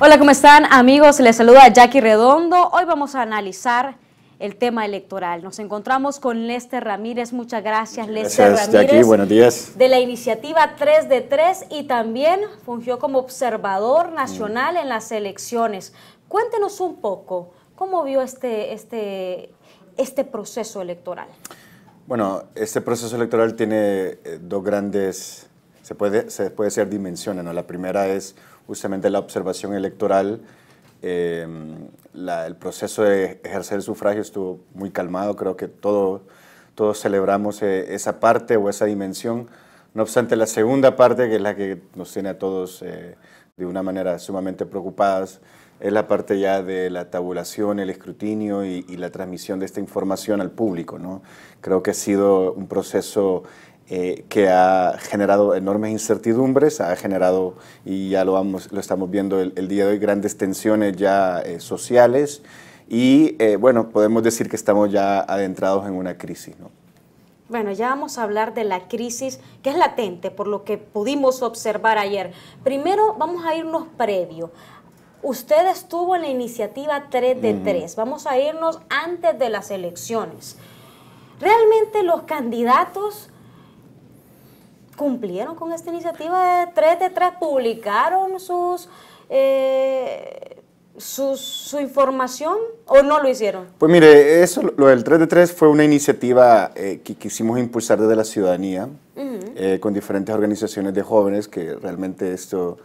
Hola, ¿cómo están amigos? Les saluda Jackie Redondo. Hoy vamos a analizar el tema electoral. Nos encontramos con Lester Ramírez. Muchas gracias, Lester gracias, Ramírez. Jackie, buenos días. De la iniciativa 3 de 3 y también fungió como observador nacional mm. en las elecciones. Cuéntenos un poco, ¿cómo vio este, este, este proceso electoral? Bueno, este proceso electoral tiene eh, dos grandes, se puede, se puede ser dimensiones, La primera es justamente la observación electoral, em, el proceso de ejercer el sufragio estuvo muy calmado, creo que todo, todos celebramos eh, esa parte o esa dimensión. No obstante, la segunda parte, que es la que nos tiene a todos eh, de una manera sumamente preocupadas, es la parte ya de la tabulación, el escrutinio y, la transmisión de esta información al público. ¿no? Creo que ha sido un proceso eh, que ha generado enormes incertidumbres, ha generado, y ya lo, vamos, lo estamos viendo el, día de hoy, grandes tensiones ya eh, sociales y, eh, bueno, podemos decir que estamos ya adentrados en una crisis, Bueno, ya vamos a hablar de la crisis que es latente por lo que pudimos observar ayer. Primero vamos a irnos previo. Usted estuvo en la iniciativa 3 de 3. Vamos a irnos antes de las elecciones. Realmente los candidatos cumplieron con esta iniciativa de 3 de 3? publicaron eh, sus... su, información o no lo hicieron? Pues mire, eso, lo del 3 de 3 fue una iniciativa eh, que quisimos impulsar desde la ciudadanía, eh, con diferentes organizaciones de jóvenes, que realmente esto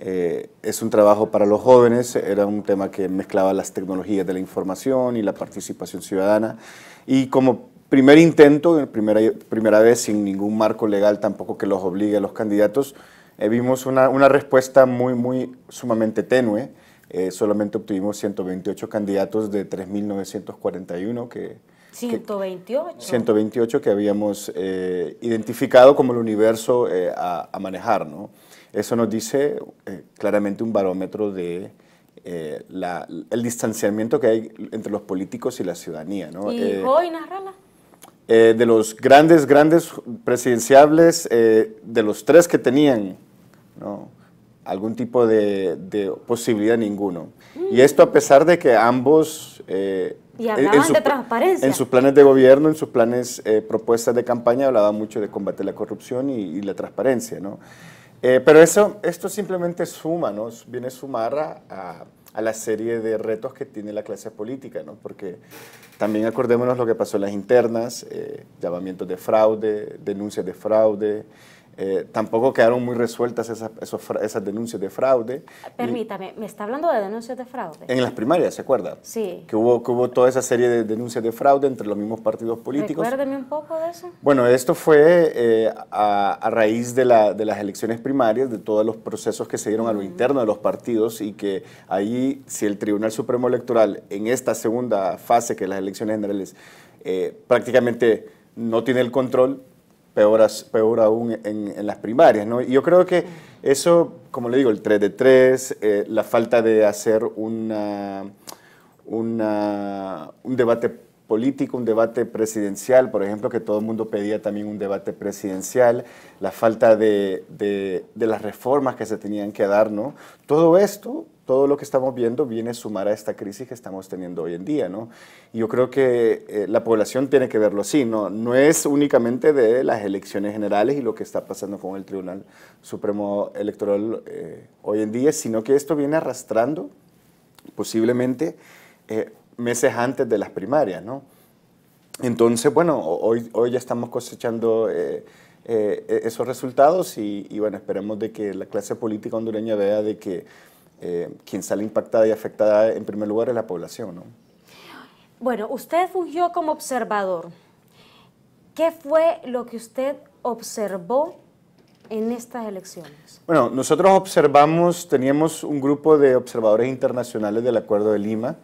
es un trabajo para los jóvenes, era un tema que mezclaba las tecnologías de la información y la participación ciudadana, y como primer intento, primera, primera vez sin ningún marco legal tampoco que los obligue a los candidatos, eh, vimos una, una, respuesta muy, muy sumamente tenue. Eh, solamente obtuvimos 128 candidatos de 3.941 que... 128. 128 que habíamos eh, identificado como el universo a, manejar. ¿no? Eso nos dice claramente un barómetro de la, el distanciamiento que hay entre los políticos y la ciudadanía. ¿no? ¿Y hoy, Narrala? Eh, de los grandes, grandes presidenciables, eh, de los tres que tenían, ¿no? algún tipo de, posibilidad ninguno. Mm. Y esto a pesar de que ambos... Eh, y hablaban en, de transparencia. En sus planes de gobierno, en sus planes, propuestas de campaña, hablaban mucho de combatir la corrupción y, la transparencia, ¿no? pero eso, esto simplemente suma, ¿no? Viene a sumar a a la serie de retos que tiene la clase política, ¿no? porque también acordémonos lo que pasó en las internas, eh, llamamientos de fraude, denuncias de fraude, eh, tampoco quedaron muy resueltas esas, esas denuncias de fraude. Permítame, ¿me está hablando de denuncias de fraude? En las primarias, ¿se acuerda? Sí. Que hubo, hubo toda esa serie de denuncias de fraude entre los mismos partidos políticos. Recuérdeme un poco de eso. Bueno, esto fue eh, a, raíz de, la, de, las elecciones primarias, de todos los procesos que se dieron a lo interno de los partidos y que ahí, si el Tribunal Supremo Electoral en esta segunda fase, que las elecciones generales, eh, prácticamente no tiene el control, peor, aún en, las primarias. ¿no? Y yo creo que eso, como le digo, el 3 de 3, eh, la falta de hacer una, un debate político, un debate presidencial, por ejemplo, que todo el mundo pedía también un debate presidencial, la falta de, las reformas que se tenían que dar, ¿no? Todo esto todo lo que estamos viendo viene a sumar a esta crisis que estamos teniendo hoy en día, ¿no? Y yo creo que eh, la población tiene que verlo así, ¿no? No es únicamente de las elecciones generales y lo que está pasando con el Tribunal Supremo Electoral eh, hoy en día, sino que esto viene arrastrando posiblemente eh, meses antes de las primarias, Entonces, bueno, hoy, hoy ya estamos cosechando... esos resultados y, y, bueno, esperemos de que la clase política hondureña vea de que eh, quien sale impactada y afectada en primer lugar es la población. ¿no? Bueno, usted fungió como observador. ¿Qué fue lo que usted observó en estas elecciones? Bueno, nosotros observamos, teníamos un grupo de observadores internacionales del Acuerdo de Lima,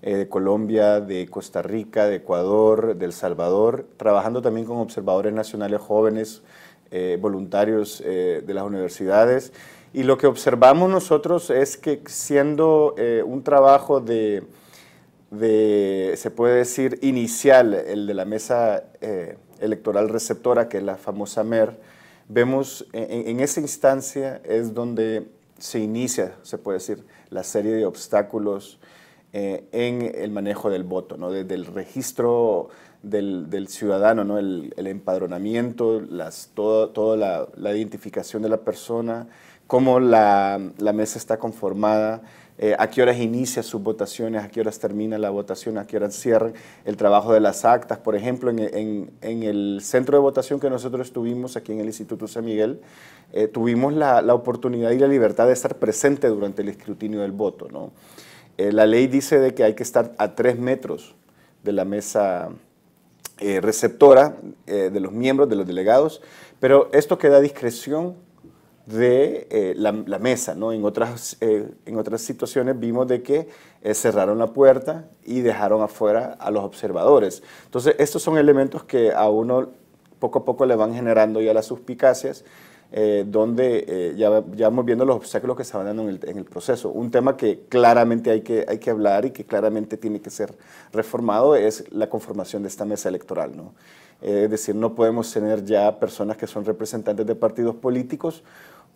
eh, de Colombia, de Costa Rica, de Ecuador, de El Salvador, trabajando también con observadores nacionales jóvenes, eh, voluntarios de las universidades y lo que observamos nosotros es que siendo eh, un trabajo de, se puede decir, inicial, el de la mesa eh, electoral receptora, que es la famosa MER, vemos en, esa instancia es donde se inicia, se puede decir, la serie de obstáculos eh, en el manejo del voto, ¿no? desde el registro del, ciudadano, ¿no? el, empadronamiento, toda la, la identificación de la persona, cómo la, mesa está conformada, eh, a qué horas inicia sus votaciones, a qué horas termina la votación, a qué horas cierra el trabajo de las actas. Por ejemplo, en, el centro de votación que nosotros tuvimos aquí en el Instituto San Miguel, eh, tuvimos la, oportunidad y la libertad de estar presente durante el escrutinio del voto. Eh, la ley dice de que hay que estar a tres metros de la mesa receptora, de los miembros, de los delegados, pero esto queda a discreción de eh, la, mesa. ¿no? En, otras, eh, en otras situaciones vimos de que eh, cerraron la puerta y dejaron afuera a los observadores. Entonces, estos son elementos que a uno poco a poco le van generando ya las suspicacias, donde ya, ya, vamos viendo los obstáculos que se van dando en el, en el, proceso. Un tema que claramente hay que, hay que hablar y que claramente tiene que ser reformado es la conformación de esta mesa electoral. ¿no? es decir, no podemos tener ya personas que son representantes de partidos políticos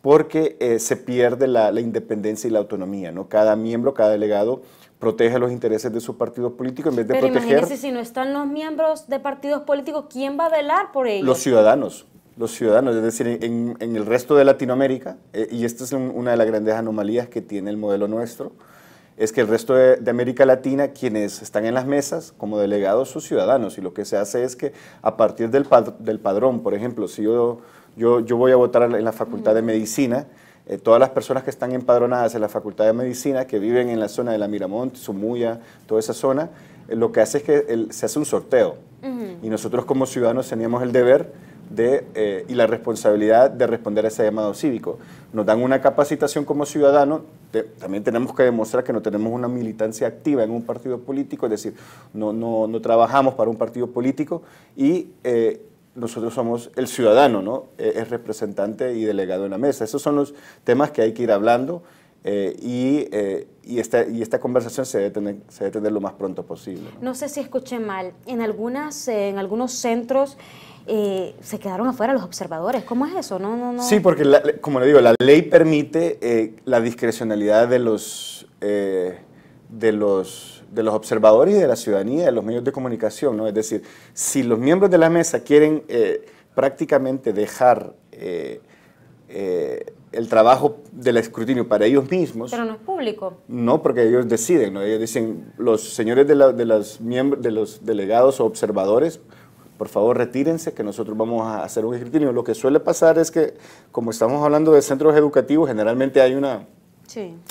porque eh, se pierde la, independencia y la autonomía. ¿no? Cada miembro, cada delegado protege los intereses de su partido político en vez de Pero proteger... Imagínese, si no están los miembros de partidos políticos, ¿quién va a velar por ellos? Los ciudadanos, los ciudadanos, es decir, en, el resto de Latinoamérica, eh, y esta es una de las grandes anomalías que tiene el modelo nuestro, es que el resto de, América Latina, quienes están en las mesas como delegados, son ciudadanos, y lo que se hace es que a partir del, del padrón, por ejemplo, si yo yo, voy a votar en la Facultad de Medicina. Eh, todas las personas que están empadronadas en la Facultad de Medicina, que viven en la zona de la Miramont, Sumuya, toda esa zona, eh, lo que hace es que se hace un sorteo. Y nosotros como ciudadanos teníamos el deber de, eh, y la responsabilidad de responder a ese llamado cívico. Nos dan una capacitación como ciudadanos, también tenemos que demostrar que no tenemos una militancia activa en un partido político, es decir, no, no, no trabajamos para un partido político y nosotros somos el ciudadano, ¿no? E-, es representante y delegado en la mesa. Esos son los temas que hay que ir hablando eh, y, eh, y, esta, conversación se debe, tener, se debe lo más pronto posible. No, sé si escuché mal. En, algunas, eh, en algunos centros se quedaron afuera los observadores. ¿Cómo es eso? No, no, no. Sí, porque como le digo, la ley permite la discrecionalidad de los... de los de los observadores y de la ciudadanía, de los medios de comunicación, ¿no? Es decir, si los miembros de la mesa quieren eh, prácticamente dejar eh, eh, el trabajo del escrutinio para ellos mismos. Pero no es público. No, porque ellos deciden, ¿no? Ellos dicen, los señores de, de los delegados o observadores, por favor retírense que nosotros vamos a hacer un escrutinio. Lo que suele pasar es que, como estamos hablando de centros educativos, generalmente hay una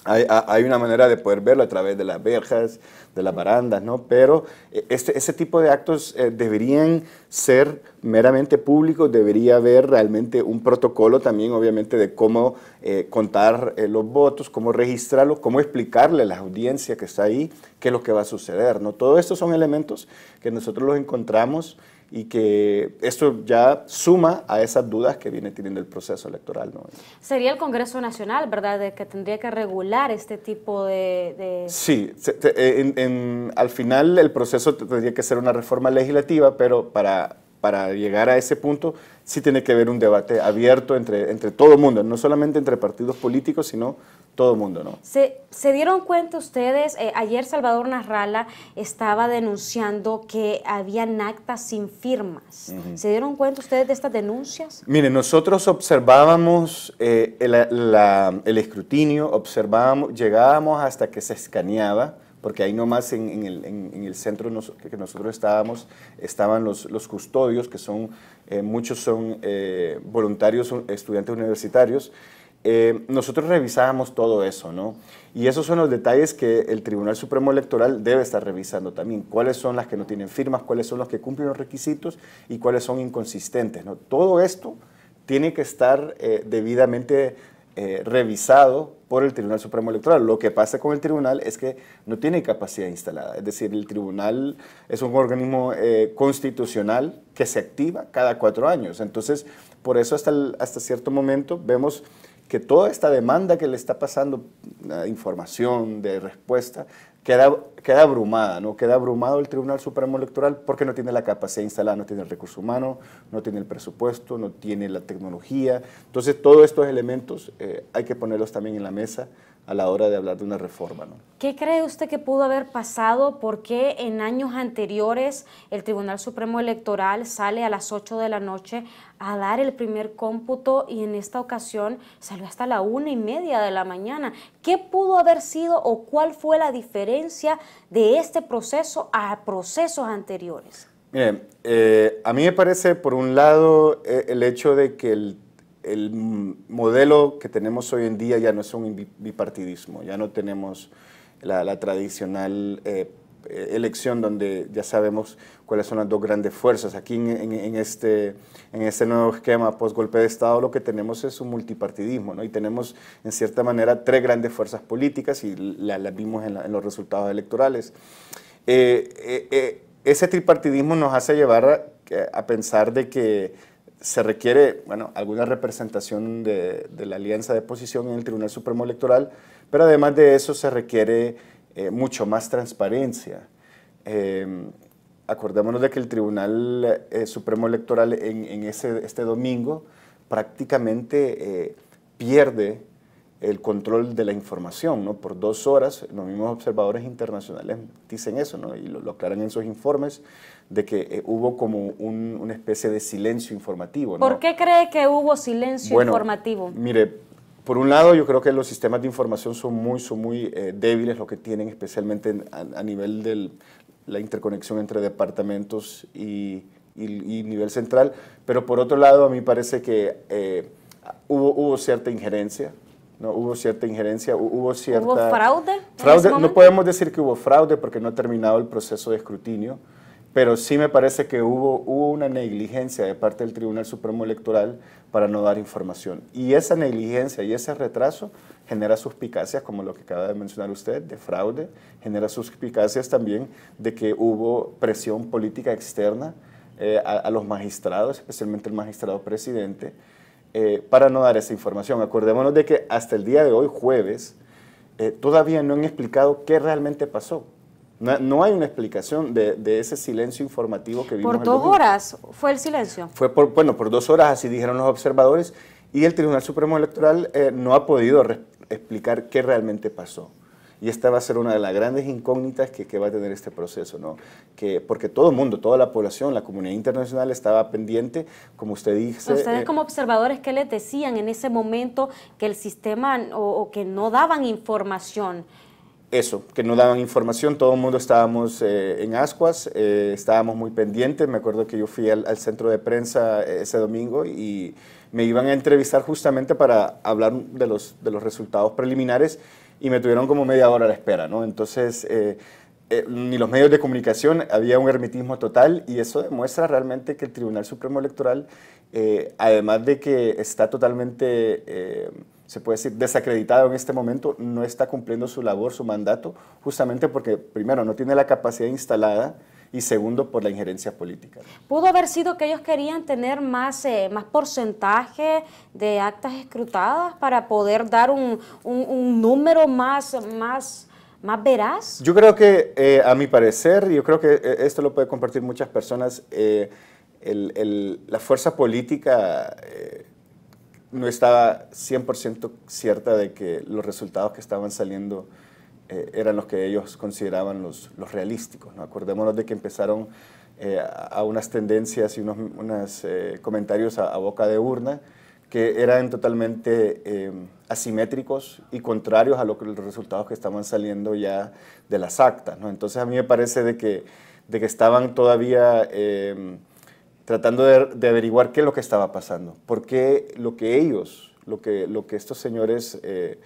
hay, una manera de poder verlo a través de las verjas, de las barandas, ¿no? Pero eh, este, ese tipo de actos eh, deberían ser meramente públicos, debería haber realmente un protocolo también, obviamente, de cómo eh, contar los votos, cómo registrarlos, cómo explicarle a la audiencia que está ahí qué es lo que va a suceder, ¿no? Todo estos son elementos que nosotros los encontramos y que esto ya suma a esas dudas que viene teniendo el proceso electoral. ¿no? Sería el Congreso Nacional, ¿verdad?, de que tendría que regular este tipo de... Sí, eh, en, al final el proceso tendría que ser una reforma legislativa, pero para, para llegar a ese punto sí tiene que haber un debate abierto entre, entre todo el mundo, no solamente entre partidos políticos, sino todo el mundo, ¿no? ¿Se, dieron cuenta ustedes? Eh, ayer Salvador Narrala estaba denunciando que habían actas sin firmas. ¿Se dieron cuenta ustedes de estas denuncias? Mire, nosotros observábamos eh, el, escrutinio, observábamos, llegábamos hasta que se escaneaba, porque ahí nomás en, en, el, centro que nosotros estábamos, estaban los, custodios, que son, eh, muchos son voluntarios, estudiantes universitarios, eh, nosotros revisábamos todo eso, ¿no? Y esos son los detalles que el Tribunal Supremo Electoral debe estar revisando también. ¿Cuáles son las que no tienen firmas? ¿Cuáles son las que cumplen los requisitos? ¿Y cuáles son inconsistentes? Todo esto tiene que estar eh, debidamente eh, revisado por el Tribunal Supremo Electoral. Lo que pasa con el tribunal es que no tiene capacidad instalada. Es decir, el tribunal es un organismo constitucional que se activa cada cuatro años. Entonces, por eso hasta, hasta cierto momento vemos que toda esta demanda que le está pasando, de información, de respuesta, queda, queda abrumada, ¿no? Queda abrumado el Tribunal Supremo Electoral porque no tiene la capacidad instalada, no tiene el recurso humano, no tiene el presupuesto, no tiene la tecnología. Entonces, todos estos elementos eh, hay que ponerlos también en la mesa a la hora de hablar de una reforma. ¿Qué cree usted que pudo haber pasado? ¿Por qué en años anteriores el Tribunal Supremo Electoral sale a las 8 de la noche a dar el primer cómputo y en esta ocasión salió hasta la una y media de la mañana? ¿Qué pudo haber sido o cuál fue la diferencia de este proceso a procesos anteriores? Miren, eh, a mí me parece, por un lado, eh, el hecho de que el el modelo que tenemos hoy en día ya no es un bipartidismo, ya no tenemos la, tradicional eh, elección donde ya sabemos cuáles son las dos grandes fuerzas. Aquí en, este, en este nuevo esquema post-golpe de Estado lo que tenemos es un multipartidismo, ¿no? y tenemos en cierta manera tres grandes fuerzas políticas y las vimos en, los resultados electorales. Eh, eh, ese tripartidismo nos hace llevar a, a pensar de que se requiere, alguna representación de, la alianza de posición en el Tribunal Supremo Electoral, pero además de eso se requiere eh, mucho más transparencia. Em, acordémonos de que el Tribunal eh, Supremo Electoral en, este domingo prácticamente eh, pierde el control de la información, Por dos horas, los mismos observadores internacionales dicen eso, Y lo aclaran en sus informes de que eh, hubo como una especie de silencio informativo. ¿Por qué cree que hubo silencio bueno, informativo? Mire, por un lado, yo creo que los sistemas de información son muy, son muy eh, débiles, lo que tienen especialmente a, nivel de la interconexión entre departamentos y, nivel central. Pero por otro lado, a mí parece que eh, hubo, hubo cierta injerencia, no, hubo cierta injerencia, hubo cierta... ¿Hubo fraude? fraude no podemos decir que hubo fraude porque no ha terminado el proceso de escrutinio pero sí me parece que hubo, una negligencia de parte del Tribunal Supremo Electoral para no dar información. Y esa negligencia y ese retraso genera suspicacias, como lo que acaba de mencionar usted, de fraude, genera suspicacias también de que hubo presión política externa eh, a, los magistrados, especialmente el magistrado presidente, eh, para no dar esa información. Acordémonos de que hasta el día de hoy, jueves, eh, todavía no han explicado qué realmente pasó no, hay una explicación de, ese silencio informativo que vimos. Por dos horas fue el silencio. Fue bueno, por dos horas, así dijeron los observadores, y el Tribunal Supremo Electoral eh, no ha podido explicar qué realmente pasó. Y esta va a ser una de las grandes incógnitas que, va a tener este proceso, ¿no? Que, porque todo el mundo, toda la población, la comunidad internacional estaba pendiente, como usted dice. ¿Ustedes eh, como observadores qué les decían en ese momento que el sistema o que no daban información? eso, que no daban información, todo el mundo estábamos eh, en ascuas, eh, estábamos muy pendientes, me acuerdo que yo fui al, centro de prensa eh, ese domingo y me iban a entrevistar justamente para hablar de los, de los resultados preliminares y me tuvieron como media hora a la espera, ¿no? Entonces, ni los medios de comunicación, había un hermitismo total y eso demuestra realmente que el Tribunal Supremo Electoral, además de que está totalmente se puede decir, desacreditado en este momento, no está cumpliendo su labor, su mandato, justamente porque, primero, no tiene la capacidad instalada y segundo, por la injerencia política. ¿Pudo haber sido que ellos querían tener más, eh, más porcentaje de actas escrutadas para poder dar un, un, número más... más más veraz? Yo creo que, eh, a mi parecer, yo creo que eh, esto lo puede compartir muchas personas, la fuerza política no estaba 100% cierta de que los resultados que estaban saliendo eh, eran los que ellos consideraban los, los realísticos. ¿no? Acordémonos de que empezaron eh, a unas tendencias y unos unas, eh, comentarios a, boca de urna que eran totalmente asimétricos y contrarios a lo que, los resultados que estaban saliendo ya de las actas. ¿no? Entonces a mí me parece de que, de que estaban todavía tratando de, averiguar qué es lo que estaba pasando, porque lo que ellos, lo que, lo que estos señores, eh,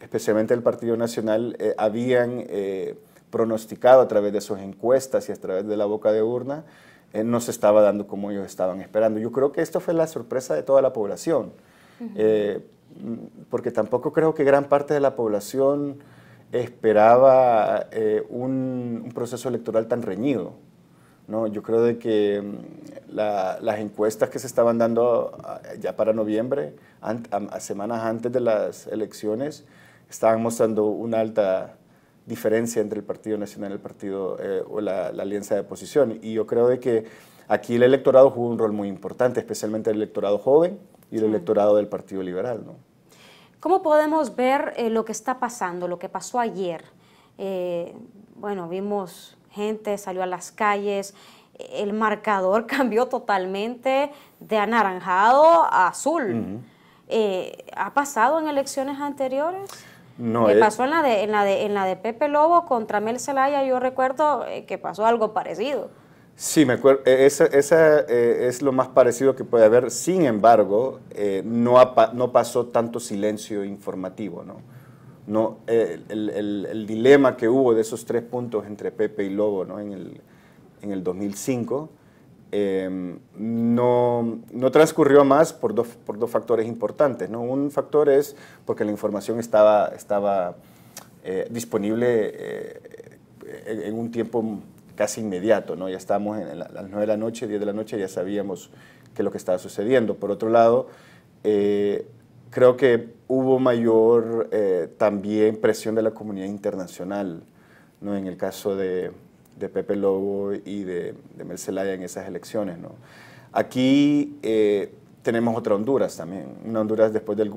especialmente el Partido Nacional, eh, habían eh, pronosticado a través de sus encuestas y a través de la boca de urna, no se estaba dando como ellos estaban esperando. Yo creo que esto fue la sorpresa de toda la población, mm, porque tampoco creo que gran parte de la población esperaba un proceso electoral tan reñido. ¿no? Yo creo de que mm, las encuestas que se estaban dando ah, ya para noviembre, a, semanas antes de las elecciones, estaban mostrando una alta diferencia entre el Partido Nacional y el Partido eh, o la, alianza de oposición. Y yo creo de que aquí el electorado jugó un rol muy importante, especialmente el electorado joven y el electorado del Partido Liberal. ¿no? ¿Cómo podemos ver eh, lo que está pasando, lo que pasó ayer? Eh, bueno, vimos gente salió a las calles, el marcador cambió totalmente de anaranjado a azul. Eh, ¿Ha pasado en elecciones anteriores? No, ¿Qué pasó en la, de, Pepe Lobo contra Mel Zelaya, yo recuerdo eh, que pasó algo parecido. Sí, me acuerdo. Eh, esa, es lo más parecido que puede haber. Sin embargo, no, no pasó tanto silencio informativo, ¿no? no, eh, el, dilema que hubo de esos tres puntos entre Pepe y Lobo en, el, 2005 em, no, transcurrió más por dos, por dos factores importantes. ¿no? Un factor es porque la información estaba, estaba eh, disponible eh, en un tiempo casi inmediato. ¿no? Ya estábamos en a las 9 de la noche, 10 de la noche, ya sabíamos que lo que estaba sucediendo. Por otro lado, creo que hubo mayor eh, también presión de la comunidad internacional, ¿no? En el caso de, de Pepe Lobo y de, de Mercelaya en esas elecciones, ¿no? Aquí eh, tenemos otra Honduras también. Una Honduras después del,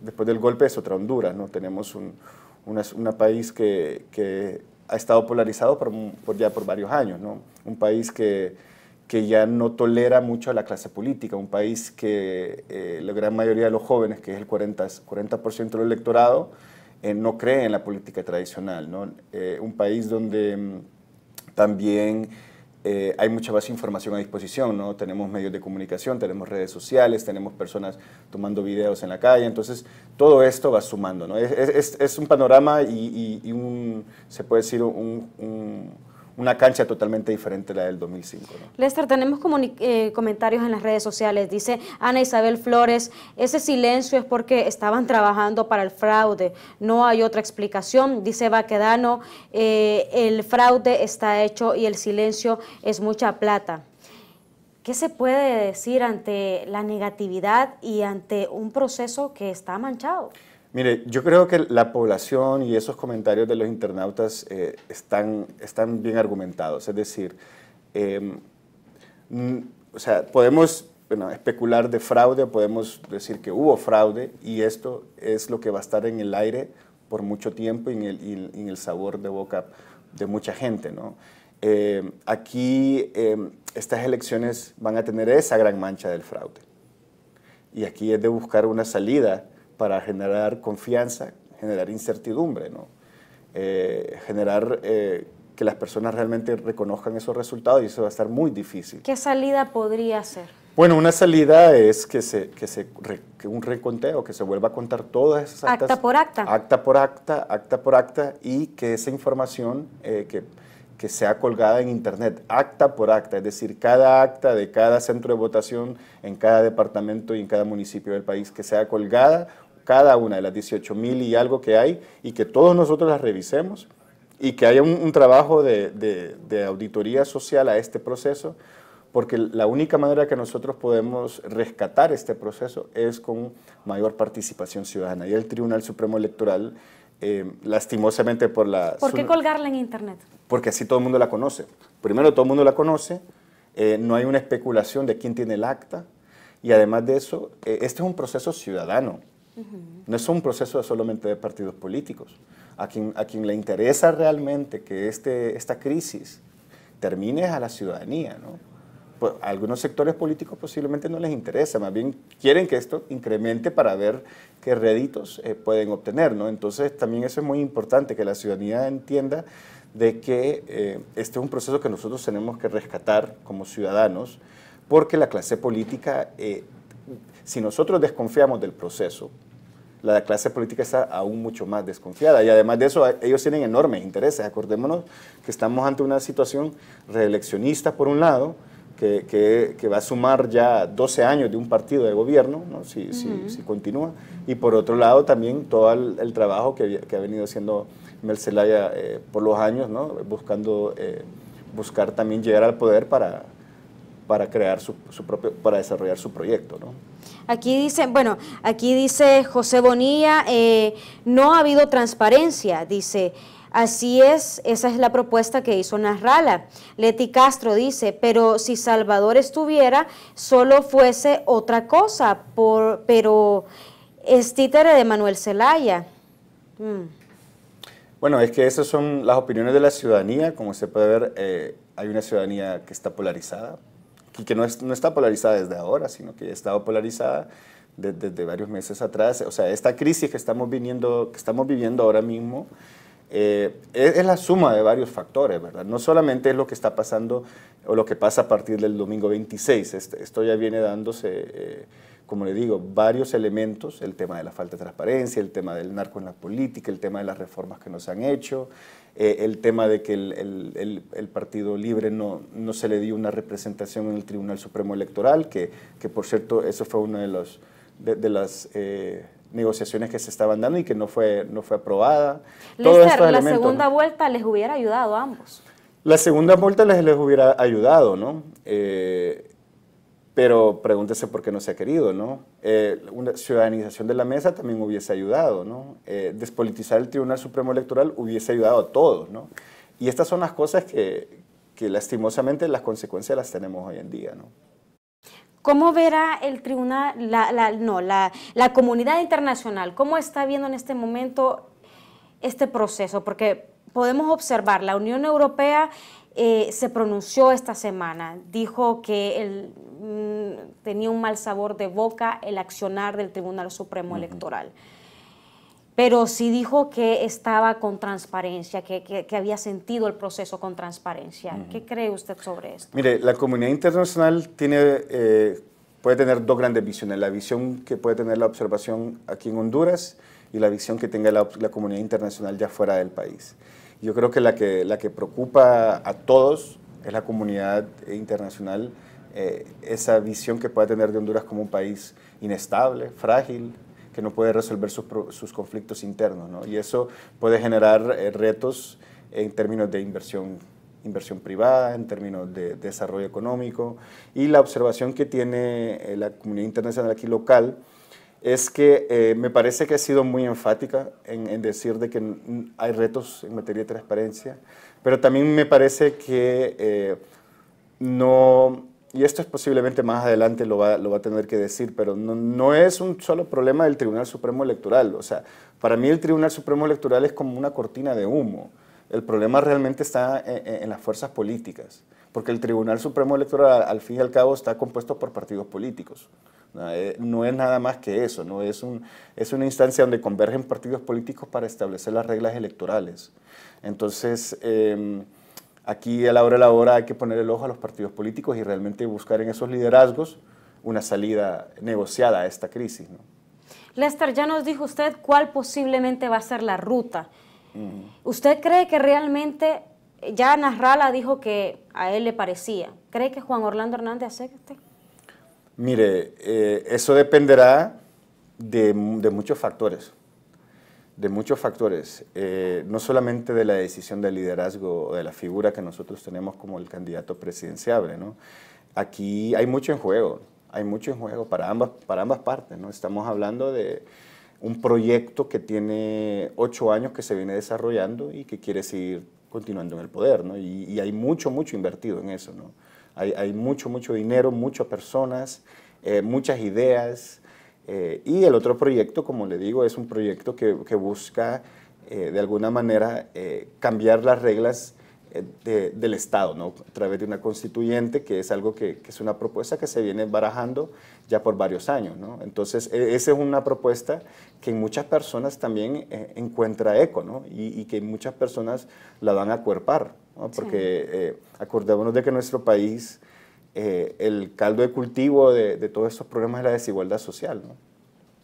después del golpe es otra Honduras, ¿no? Tenemos un una, país que, que, ha estado polarizado por, ya por varios años, ¿no? Un país que que ya no tolera mucho a la clase política, un país que eh, la gran mayoría de los jóvenes, que es el 40%, del electorado, eh, no cree en la política tradicional, eh, un país donde mm, también hay mucha más información a disposición, ¿no? tenemos medios de comunicación, tenemos redes sociales, tenemos personas tomando videos en la calle, entonces todo esto va sumando, es, un panorama y, un, se puede decir un una cancha totalmente diferente a la del 2005. Lester, tenemos eh, comentarios en las redes sociales. Dice Ana Isabel Flores, ese silencio es porque estaban trabajando para el fraude. No hay otra explicación. Dice Baquedano, eh, el fraude está hecho y el silencio es mucha plata. ¿Qué se puede decir ante la negatividad y ante un proceso que está manchado? Mire, yo creo que la población y esos comentarios de los internautas eh, están, están bien argumentados. Es decir, em, mm, o sea, podemos especular de fraude, podemos decir que hubo fraude y esto es lo que va a estar en el aire por mucho tiempo y en el, sabor de boca de mucha gente. ¿no? Em, aquí em, estas elecciones van a tener esa gran mancha del fraude. Y aquí es de buscar una salida para generar confianza, generar incertidumbre, ¿no? Eh, generar eh, que las personas realmente reconozcan esos resultados y eso va a estar muy difícil. ¿Qué salida podría ser? Bueno, una salida es que se, que se un reconteo, que se vuelva a contar todas esas actas. Acta por acta. Acta por acta, acta por acta, y que esa información eh, que, que sea colgada en Internet, acta por acta, es decir, cada acta de cada centro de votación en cada departamento y en cada municipio del país, que sea colgada cada una de las 18 mil y algo que hay y que todos nosotros las revisemos y que haya un, trabajo de, auditoría social a este proceso, porque la única manera que nosotros podemos rescatar este proceso es con mayor participación ciudadana. Y el Tribunal Supremo Electoral, eh, lastimosamente por la... ¿Por qué colgarla en Internet? Porque así todo el mundo la conoce. Primero, todo el mundo la conoce, eh, no hay una especulación de quién tiene el acta, y además de eso, eh, este es un proceso ciudadano. No es un proceso solamente de partidos políticos. A quien, a quien le interesa realmente que este, esta crisis termine es a la ciudadanía. Pues, a algunos sectores políticos posiblemente no les interesa, más bien quieren que esto incremente para ver qué réditos eh, pueden obtener. ¿no? Entonces también eso es muy importante, que la ciudadanía entienda de que eh, este es un proceso que nosotros tenemos que rescatar como ciudadanos, porque la clase política... Eh, si nosotros desconfiamos del proceso, la clase política está aún mucho más desconfiada. Y además de eso, ellos tienen enormes intereses. Acordémonos que estamos ante una situación reeleccionista, por un lado, que, que, va a sumar ya 12 años de un partido de gobierno, ¿no? si, si, si, continúa. Y por otro lado, también todo el, trabajo que, ha venido haciendo Mercelaya eh, por los años, ¿no? buscando eh, buscar también llegar al poder para, para crear su, su, propio, para desarrollar su proyecto. ¿no? Aquí dice, bueno, aquí dice José Bonilla, eh, no ha habido transparencia, dice. Así es, esa es la propuesta que hizo Narrala. Leti Castro dice, pero si Salvador estuviera, solo fuese otra cosa, por, pero es títere de Manuel Zelaya. Mm. Bueno, es que esas son las opiniones de la ciudadanía. Como se puede ver, eh, hay una ciudadanía que está polarizada, y que no, está polarizada desde ahora, sino que ha estado polarizada desde, varios meses atrás. O sea, esta crisis que estamos, viniendo, que estamos viviendo ahora mismo eh, es, la suma de varios factores, ¿verdad? No solamente es lo que está pasando o lo que pasa a partir del domingo 26, este, esto ya viene dándose... Eh, como le digo, varios elementos, el tema de la falta de transparencia, el tema del narco en la política, el tema de las reformas que nos han hecho, eh, el tema de que el, Partido Libre no, no, se le dio una representación en el Tribunal Supremo Electoral, que, que por cierto, eso fue una de, los, de, las... Eh, negociaciones que se estaban dando y que no fue, no fue aprobada. Lester, la segunda vuelta les hubiera ayudado a ambos. La segunda vuelta les, les hubiera ayudado, ¿no? Eh, pero pregúntese por qué no se ha querido, ¿no? Eh, una ciudadanización de la mesa también hubiese ayudado, ¿no? Eh, despolitizar el Tribunal Supremo Electoral hubiese ayudado a todos, ¿no? Y estas son las cosas que, que lastimosamente las consecuencias las tenemos hoy en día, ¿no? ¿Cómo verá el tribunal, la, la no, la, la, comunidad internacional, cómo está viendo en este momento este proceso? Porque podemos observar, la Unión Europea eh, se pronunció esta semana. Dijo que él mm, tenía un mal sabor de boca el accionar del Tribunal Supremo Electoral. Pero sí dijo que estaba con transparencia, que, que, había sentido el proceso con transparencia. ¿Qué cree usted sobre esto? Mire, la comunidad internacional tiene, eh, puede tener dos grandes visiones. La visión que puede tener la observación aquí en Honduras y la visión que tenga la, la comunidad internacional ya fuera del país. Yo creo que la que, la que preocupa a todos es la comunidad internacional, eh, esa visión que puede tener de Honduras como un país inestable, frágil, que no puede resolver sus, sus conflictos internos. ¿no? Y eso puede generar eh, retos en términos de inversión inversión privada, en términos de desarrollo económico, y la observación que tiene eh, la comunidad internacional aquí local es que eh, me parece que ha sido muy enfática en, decir de que hay retos en materia de transparencia, pero también me parece que eh, no, y esto es posiblemente más adelante lo va, a tener que decir, pero no, es un solo problema del Tribunal Supremo Electoral. O sea, para mí el Tribunal Supremo Electoral es como una cortina de humo. El problema realmente está eh, en las fuerzas políticas, porque el Tribunal Supremo Electoral al fin y al cabo está compuesto por partidos políticos. Ah, eh, no es nada más que eso, no es, un, es una instancia donde convergen partidos políticos para establecer las reglas electorales. Entonces, em, aquí a la hora de la hora hay que poner el ojo a los partidos políticos y realmente buscar en esos liderazgos una salida negociada a esta crisis. Lester, ya nos dijo usted cuál posiblemente va a ser la ruta. ¿Usted cree que realmente, ya narrala dijo que a él le parecía, ¿cree que Juan Orlando Hernández acepte? Mire, eh, eso dependerá de, muchos factores, de muchos factores, eh, no solamente de la decisión del liderazgo o de la figura que nosotros tenemos como el candidato presidenciable, ¿no? Aquí hay mucho en juego, hay mucho en juego para ambas, para ambas partes, ¿no? Estamos hablando de un proyecto que tiene ocho años que se viene desarrollando y que quiere seguir continuando en el poder, ¿no? Y, y hay mucho, mucho invertido en eso, ¿no? Hay, mucho, mucho dinero, muchas personas, eh, muchas ideas. Eh, y el otro proyecto, como le digo, es un proyecto que, que busca eh, de alguna manera cambiar las reglas eh, del Estado, ¿no? a través de una constituyente, que es algo que, es una propuesta que se viene barajando ya por varios años. ¿no? Entonces, e, esa es una propuesta que en muchas personas también eh, encuentra eco ¿no? y, que muchas personas la van a cuerpar, ¿no? porque eh, acordémonos de que nuestro país, el caldo de cultivo de, todos estos problemas es la desigualdad social. ¿no?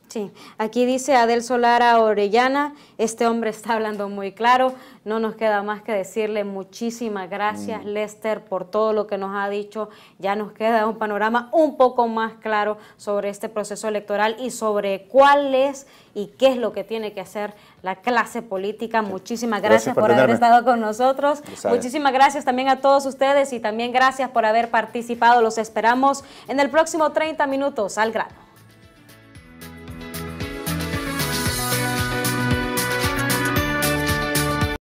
Sí, aquí dice Adel Solara Orellana, este hombre está hablando muy claro, no nos queda más que decirle muchísimas gracias mm. Lester por todo lo que nos ha dicho, ya nos queda un panorama un poco más claro sobre este proceso electoral y sobre cuál es y qué es lo que tiene que hacer la clase política. Muchísimas gracias, por, haber estado con nosotros, muchísimas gracias también a todos ustedes y también gracias por haber participado, los esperamos en el próximo 30 minutos al grano.